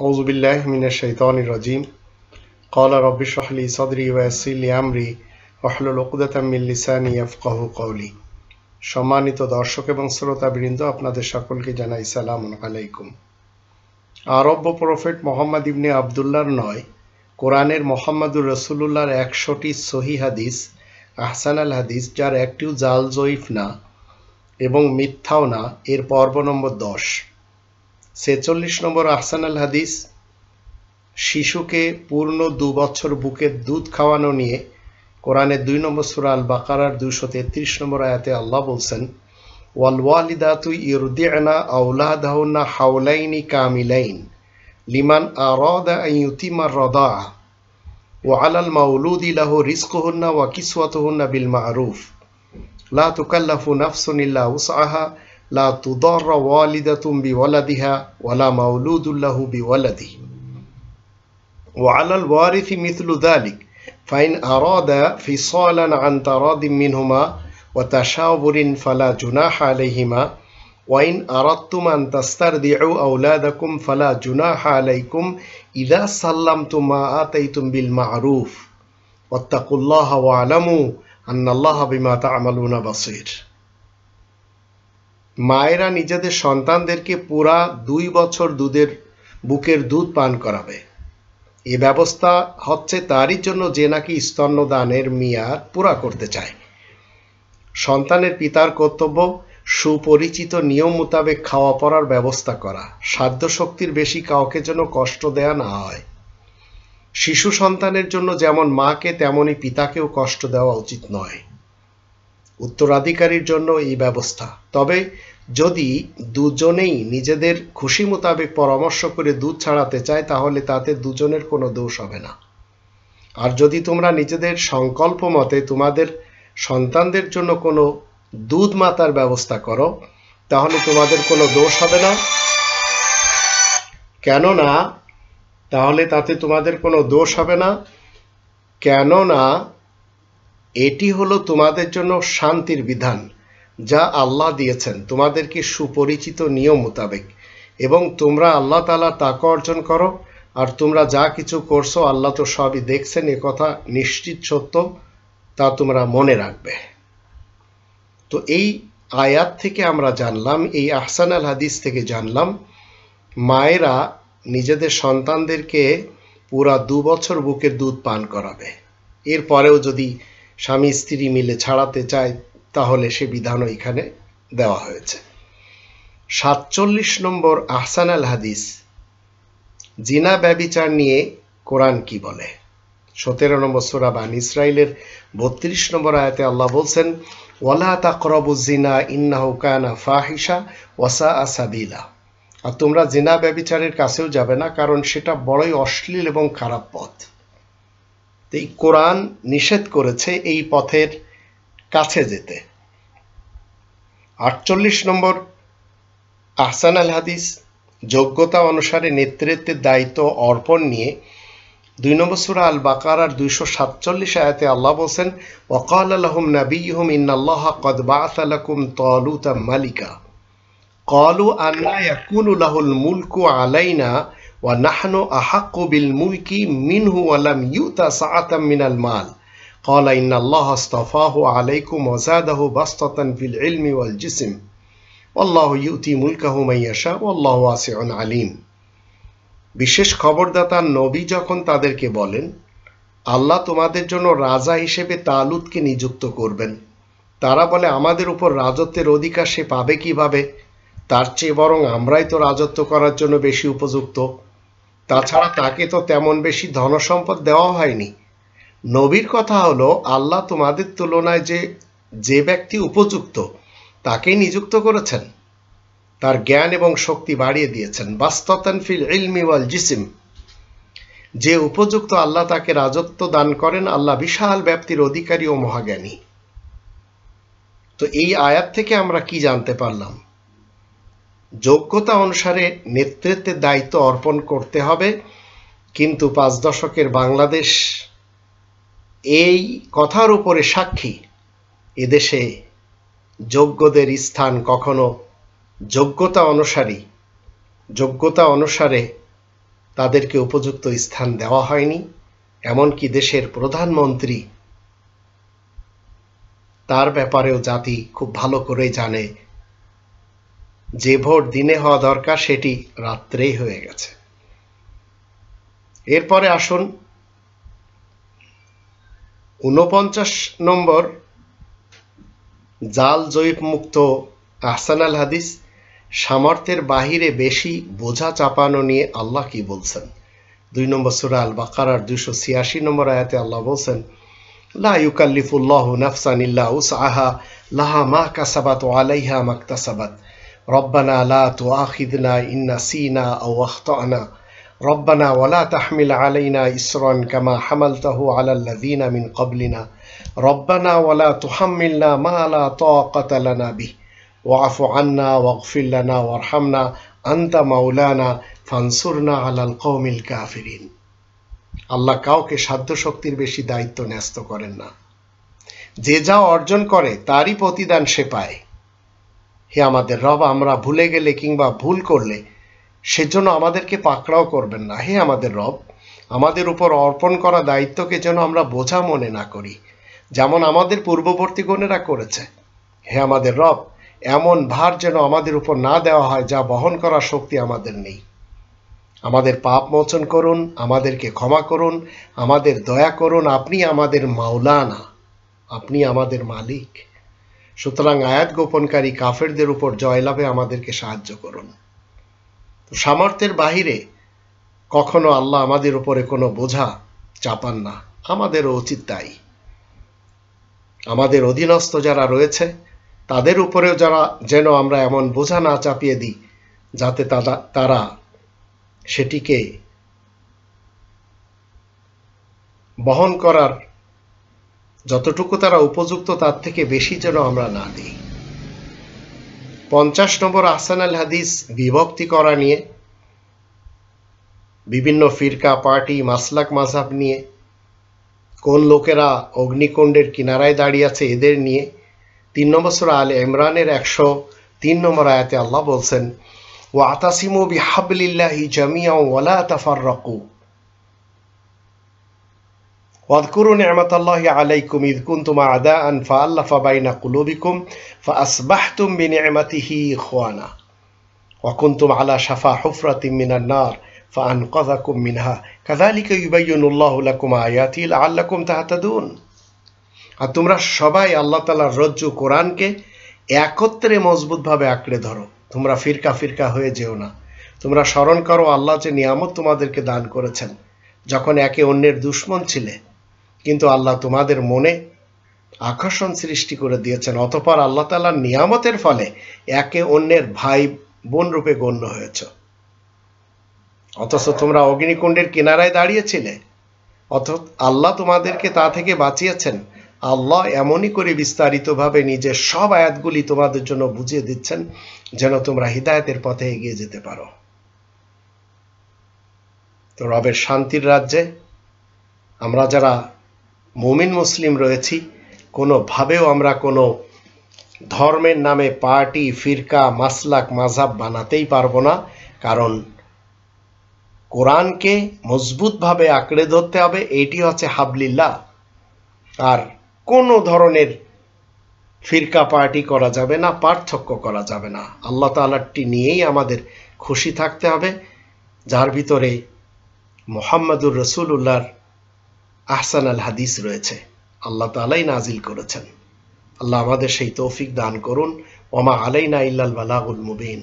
أعوذ بالله من الشيطان الرجيم قال رب اشرح لي صدري ويسر لي أمري واحلل عقدة من لساني يفقه قولي সম্মানিত দর্শক এবং শ্রোতাবৃন্দ আপনাদের সকলকে জানাই সালাম আলাইকুম আরব্য প্রফেট মোহাম্মদ ইবনে আবদুল্লার নয় কোরআনের মোহাম্মদুর রসুল্লাহর একশোটি সহি হাদিস আহসান আল হাদিস যার একটিও জাল জয়ীফ না এবং মিথ্যাও না এর পর্ব নম্বর দশ ছেচল্লিশ নম্বর আহসান আল হাদিস শিশুকে পূর্ণ দু বছর বুকে দুধ খাওয়ানো নিয়ে কোরআনে দুই নম্বর সুরা আল বাকারার দুশো তেত্রিশ নম্বর আয়াতে আল্লাহ বলছেন ওয়াল হাউলাইনি কামিলাইন লিমান আরদা রদা لا تضار والدة بولدها ولا مولود له بولده وعلى الوارث مثل ذلك فإن أراد فصالا عن تراض منهما وتشاور فلا جناح عليهما وإن أردتم أن تسترضعوا أولادكم فلا جناح عليكم إذا سلمتم ما آتيتم بالمعروف واتقوا الله واعلموا أن الله بما تعملون بصير মায়েরা নিজেদের সন্তানদেরকে পুরা দুই বছর দুধের বুকের দুধ পান করাবে এ ব্যবস্থা হচ্ছে তারই জন্য যে নাকি স্তন্যদানের মেয়াদ পুরা করতে চায় সন্তানের পিতার কর্তব্য সুপরিচিত নিয়ম মোতাবেক খাওয়া পড়ার ব্যবস্থা করা সাধ্য শক্তির বেশি কাউকে যেন কষ্ট দেয়া না হয় শিশু সন্তানের জন্য যেমন মাকে তেমনই পিতাকেও কষ্ট দেওয়া উচিত নয় উত্তরাধিকারীর জন্য এই ব্যবস্থা তবে যদি দুজনেই নিজেদের খুশি মোতাবেক পরামর্শ করে দুধ ছাড়াতে চায় তাহলে তাতে দুজনের কোনো দোষ হবে না আর যদি তোমরা নিজেদের সংকল্প মতে তোমাদের সন্তানদের জন্য কোনো দুধ মাতার ব্যবস্থা করো তাহলে তোমাদের কোনো দোষ হবে না কেননা তাহলে তাতে তোমাদের কোনো দোষ হবে না কেননা এটি হলো তোমাদের জন্য শান্তির বিধান যা আল্লাহ দিয়েছেন তোমাদেরকে সুপরিচিত নিয়ম মোতাবেক এবং তোমরা আল্লাহ তালা তাকে অর্জন করো আর তোমরা যা কিছু করছো আল্লাহ তো সবই দেখছেন এ কথা নিশ্চিত সত্য তা তোমরা মনে রাখবে তো এই আয়াত থেকে আমরা জানলাম এই আহসান আল হাদিস থেকে জানলাম মায়েরা নিজেদের সন্তানদেরকে পুরা দু বছর বুকের দুধ পান করাবে এরপরেও যদি স্বামী স্ত্রী মিলে ছাড়াতে চায় তাহলে সে বিধানও এখানে দেওয়া হয়েছে সাতচল্লিশ নম্বর আহসান আল হাদিস জিনা ব্যবিচার নিয়ে কোরআন কি বলে সতেরো নম্বর সুরা বান ইসরায়েলের বত্রিশ নম্বর আয়াতে আল্লাহ বলছেন ওয়ালা তাকরবু জিনা ইন্না কানা ফাহিসা ওয়াসা আসাবিলা আর তোমরা জিনা ব্যবিচারের কাছেও যাবে না কারণ সেটা বড়ই অশ্লীল এবং খারাপ পথ তো এই কোরআন নিষেধ করেছে এই পথের কাছে যেতে আটচল্লিশ নম্বর আহসান আল হাদিস যোগ্যতা অনুসারে নেতৃত্বের দায়িত্ব অর্পণ নিয়ে দুই নম্বর সুরা আল বাকার আর দুইশো সাতচল্লিশ আয়াতে আল্লাহ বলছেন ওকাল আলহম নাবী হুম ইন আল্লাহ আলাকুম তলুতা মালিকা কলু আল্লাহ ইয়াকুনু লাহুল মুলকু আলাইনা ونحن أحق بالملك منه ولم يؤت سعة من المال قال إن الله اصطفاه عليكم وزاده بسطة في العلم والجسم والله يؤتي ملكه من يشاء والله واسع عليم বিশেষ খবরদাতা নবী যখন তাদেরকে বলেন আল্লাহ তোমাদের জন্য রাজা হিসেবে তালুতকে নিযুক্ত করবেন তারা বলে আমাদের উপর রাজত্বের অধিকার সে পাবে কিভাবে তার চেয়ে বরং আমরাই তো রাজত্ব করার জন্য বেশি উপযুক্ত তাছাড়া তাকে তো তেমন বেশি ধনসম্পদ দেওয়া হয়নি নবীর কথা হলো আল্লাহ তোমাদের তুলনায় যে যে ব্যক্তি উপযুক্ত তাকেই নিযুক্ত করেছেন তার জ্ঞান এবং শক্তি বাড়িয়ে দিয়েছেন বাস্ততন ফিল ইলমি ওয়াল জিসিম যে উপযুক্ত আল্লাহ তাকে রাজত্ব দান করেন আল্লাহ বিশাল ব্যাপ্তির অধিকারী ও মহাজ্ঞানী তো এই আয়াত থেকে আমরা কি জানতে পারলাম যোগ্যতা অনুসারে নেতৃত্বের দায়িত্ব অর্পণ করতে হবে কিন্তু পাঁচ দশকের বাংলাদেশ এই কথার উপরে সাক্ষী এদেশে যোগ্যদের স্থান কখনো যোগ্যতা অনুসারী যোগ্যতা অনুসারে তাদেরকে উপযুক্ত স্থান দেওয়া হয়নি এমনকি দেশের প্রধানমন্ত্রী তার ব্যাপারেও জাতি খুব ভালো করে জানে যে ভোট দিনে হওয়া দরকার সেটি রাত্রেই হয়ে গেছে এরপরে আসুন ঊনপঞ্চাশ নম্বর জাল জৈব মুক্ত আহসানাল হাদিস সামর্থ্যের বাহিরে বেশি বোঝা চাপানো নিয়ে আল্লাহ কি বলছেন দুই নম্বর সুরা আল বাকারার দুশো ছিয়াশি নম্বর আয়াতে আল্লাহ বলছেন লা ইউকাল্লিফুল্লাহ নাফসান উস আহা লাহা মা কাসাবাত ও আলাইহা মাক্তাসাবাত ربنا لا تؤاخذنا إن نسينا أو أخطأنا ربنا ولا تحمل علينا إسرا كما حملته على الذين من قبلنا ربنا ولا تحملنا ما لا طاقة لنا به واعف عنا واغفر لنا وارحمنا أنت مولانا ফানসুরনা আলাল কৌমিল কাফিরিন আল্লাহ কাউকে সাধ্য শক্তির বেশি দায়িত্ব ন্যস্ত করেন না যে যা অর্জন করে তারই প্রতিদান সে পায় হে আমাদের রব আমরা ভুলে গেলে কিংবা ভুল করলে সেজন্য আমাদেরকে পাকড়াও করবেন না হে আমাদের রব আমাদের উপর অর্পণ করা দায়িত্বকে যেন আমরা বোঝা মনে না করি যেমন আমাদের পূর্ববর্তী গণেরা করেছে হে আমাদের রব এমন ভার যেন আমাদের উপর না দেওয়া হয় যা বহন করার শক্তি আমাদের নেই আমাদের পাপ মোচন করুন আমাদেরকে ক্ষমা করুন আমাদের দয়া করুন আপনি আমাদের মাওলানা আপনি আমাদের মালিক সুতরাং আয়াত গোপনকারী কাফেরদের উপর জয়লাভে আমাদেরকে সাহায্য করুন সামর্থ্যের বাহিরে কখনো আল্লাহ আমাদের উপরে কোনো বোঝা চাপান না আমাদেরও উচিত তাই আমাদের অধীনস্থ যারা রয়েছে তাদের উপরেও যারা যেন আমরা এমন বোঝা না চাপিয়ে দিই যাতে তারা তারা সেটিকে বহন করার যতটুকু তারা উপযুক্ত তার থেকে বেশি যেন আমরা না দিই পঞ্চাশ নম্বর আহসান আল হাদিস বিভক্তি করা নিয়ে বিভিন্ন ফিরকা পার্টি মাসলাক মাঝাব নিয়ে কোন লোকেরা অগ্নিকুণ্ডের কিনারায় দাঁড়িয়ে আছে এদের নিয়ে তিন নম্বর সুরা আল ইমরানের একশো তিন নম্বর আয়াতে আল্লাহ বলছেন ওয়া আতাসিমু বিহাবলিল্লাহি জামিয়া ওয়ালা তাফার রকু واذكروا نعمة الله عليكم إذ كنتم أعداء فألف بين قلوبكم فأصبحتم بنعمته إخوانا وكنتم على شفا حفرة من النار فأنقذكم منها كذلك يبين الله لكم آياته لعلكم تهتدون আর তোমরা সবাই আল্লাহ তালার রজ্জু কোরআনকে একত্রে মজবুতভাবে আঁকড়ে ধরো তোমরা ফিরকা ফিরকা হয়ে যেও না তোমরা স্মরণ করো আল্লাহ যে নিয়ামত তোমাদেরকে দান করেছেন যখন একে অন্যের দুশ্মন ছিলে কিন্তু আল্লাহ তোমাদের মনে আকর্ষণ সৃষ্টি করে দিয়েছেন অতপর আল্লাহ তালার নিয়ামতের ফলে একে অন্যের ভাই বোন রূপে গণ্য হয়েছ অথচ তোমরা অগ্নিকুণ্ডের কিনারায় দাঁড়িয়েছিলে অথ আল্লাহ তোমাদেরকে তা থেকে বাঁচিয়েছেন আল্লাহ এমনই করে বিস্তারিতভাবে নিজের সব আয়াতগুলি তোমাদের জন্য বুঝিয়ে দিচ্ছেন যেন তোমরা হিদায়তের পথে এগিয়ে যেতে পারো তো রবের শান্তির রাজ্যে আমরা যারা মুমিন মুসলিম রয়েছি কোনোভাবেও আমরা কোনো ধর্মের নামে পার্টি ফিরকা মাসলাক মাঝাব বানাতেই পারবো না কারণ কোরআনকে মজবুতভাবে আঁকড়ে ধরতে হবে এটি হচ্ছে হাবলিল্লা আর কোনো ধরনের ফিরকা পার্টি করা যাবে না পার্থক্য করা যাবে না আল্লাহ তালারটি নিয়েই আমাদের খুশি থাকতে হবে যার ভিতরে মোহাম্মদুর রসুল উল্লাহর আহসান আল হাদিস রয়েছে আল্লাহ তালাই নাজিল করেছেন আল্লাহ আমাদের সেই তৌফিক দান করুন ওমা আলাইনা ইল্লাল বালাগুল মুবিন